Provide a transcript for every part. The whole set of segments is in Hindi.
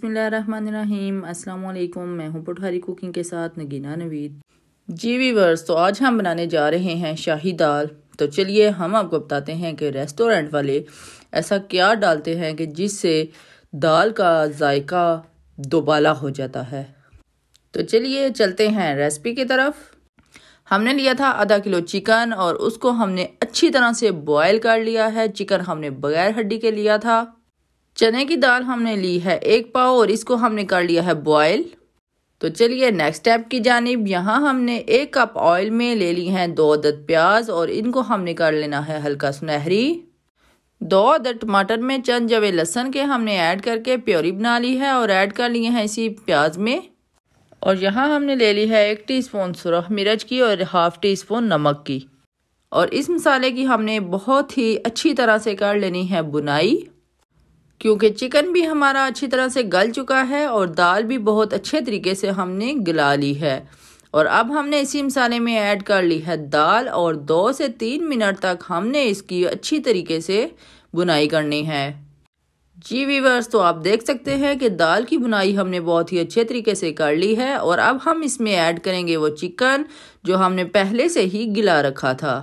बिसमीम असलकुम मैं हूँ पुठारी कुकिंग के साथ नगीना नवीद जी वीवर्स तो आज हम बनाने जा रहे हैं शाही दाल तो चलिए हम आपको बताते हैं कि रेस्टोरेंट वाले ऐसा क्या डालते हैं कि जिससे दाल का जायका दोबाला हो जाता है तो चलिए चलते हैं रेसिपी की तरफ हमने लिया था आधा किलो चिकन और उसको हमने अच्छी तरह से बॉयल कर लिया है चिकन हमने बगैर हड्डी के लिया था चने की दाल हमने ली है एक पाव और इसको हमने कर लिया है बॉयल तो चलिए नेक्स्ट स्टेप की जानब यहाँ हमने एक कप ऑयल में ले ली हैं दो अदद प्याज और इनको हमने कर लेना है हल्का सुनहरी दो अदद टमाटर में चंद जवे लहसन के हमने ऐड करके प्योरी बना ली है और ऐड कर लिए हैं इसी प्याज में और यहाँ हमने ले ली है एक टीस्पून सुरख मिर्च की और हाफ़ टी स्पून नमक की और इस मसाले की हमने बहुत ही अच्छी तरह से कर लेनी है बुनाई क्योंकि चिकन भी हमारा अच्छी तरह से गल चुका है और दाल भी बहुत अच्छे तरीके से हमने गला ली है और अब हमने इसी मसाले में ऐड कर ली है दाल और दो से तीन मिनट तक हमने इसकी अच्छी तरीके से बुनाई करनी है जी वीवर्स तो आप देख सकते हैं कि दाल की बुनाई हमने बहुत ही अच्छे तरीके से कर ली है और अब हम इसमें ऐड करेंगे वो चिकन जो हमने पहले से ही गिला रखा था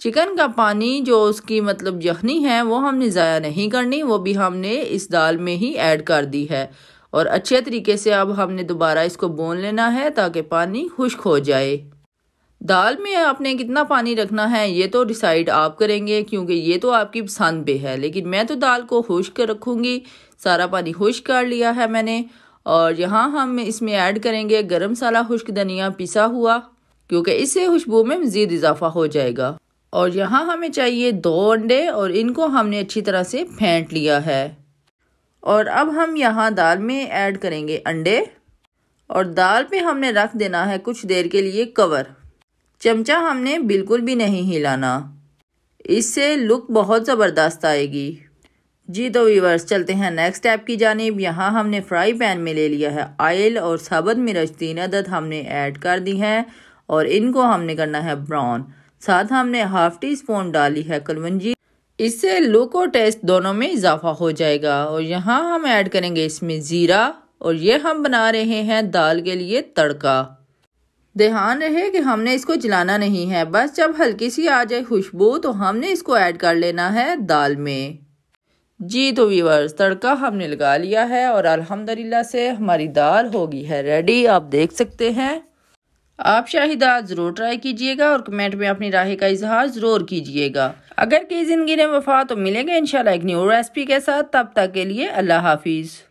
चिकन का पानी जो उसकी मतलब जखनी है वो हमने ज़ाया नहीं करनी वो भी हमने इस दाल में ही ऐड कर दी है और अच्छे तरीके से अब हमने दोबारा इसको बोन लेना है ताकि पानी खुश्क हो जाए दाल में आपने कितना पानी रखना है ये तो डिसाइड आप करेंगे क्योंकि ये तो आपकी पसंद पे है लेकिन मैं तो दाल को खुश्क रखूँगी सारा पानी खुश्क कर लिया है मैंने और यहाँ हम इसमें ऐड करेंगे गर्म मसाला खुश्क धनिया पिसा हुआ क्योंकि इससे खुशबू में मज़ीद इजाफा हो जाएगा और यहाँ हमें चाहिए दो अंडे और इनको हमने अच्छी तरह से फेंट लिया है और अब हम यहाँ दाल में ऐड करेंगे अंडे और दाल पे हमने रख देना है कुछ देर के लिए कवर चमचा हमने बिल्कुल भी नहीं हिलाना इससे लुक बहुत ज़बरदस्त आएगी जी तो वीवर्स चलते हैं नेक्स्ट स्टेप की जानब यहाँ हमने फ्राई पैन में ले लिया है आयल और साबुत मिर्च तीन अदद हमने ऐड कर दी है और इनको हमने करना है ब्राउन साथ हमने हाफ टी स्पून डाली है कलवंजी इससे लुक और टेस्ट दोनों में इजाफा हो जाएगा और यहाँ हम ऐड करेंगे इसमें ज़ीरा और ये हम बना रहे हैं दाल के लिए तड़का ध्यान रहे कि हमने इसको जलाना नहीं है बस जब हल्की सी आ जाए खुशबू तो हमने इसको ऐड कर लेना है दाल में जी तो वीवर्स तड़का हमने लगा लिया है और अल्हम्दुलिल्लाह से हमारी दाल होगी है रेडी आप देख सकते हैं आप शाहिदा ज़रूर ट्राई कीजिएगा और कमेंट में अपनी राह का इजहार ज़रूर कीजिएगा अगर की ज़िंदगी ने वफा तो मिलेंगे इंशाल्लाह एक न्यू रेसिपी के साथ तब तक के लिए अल्लाह हाफिज़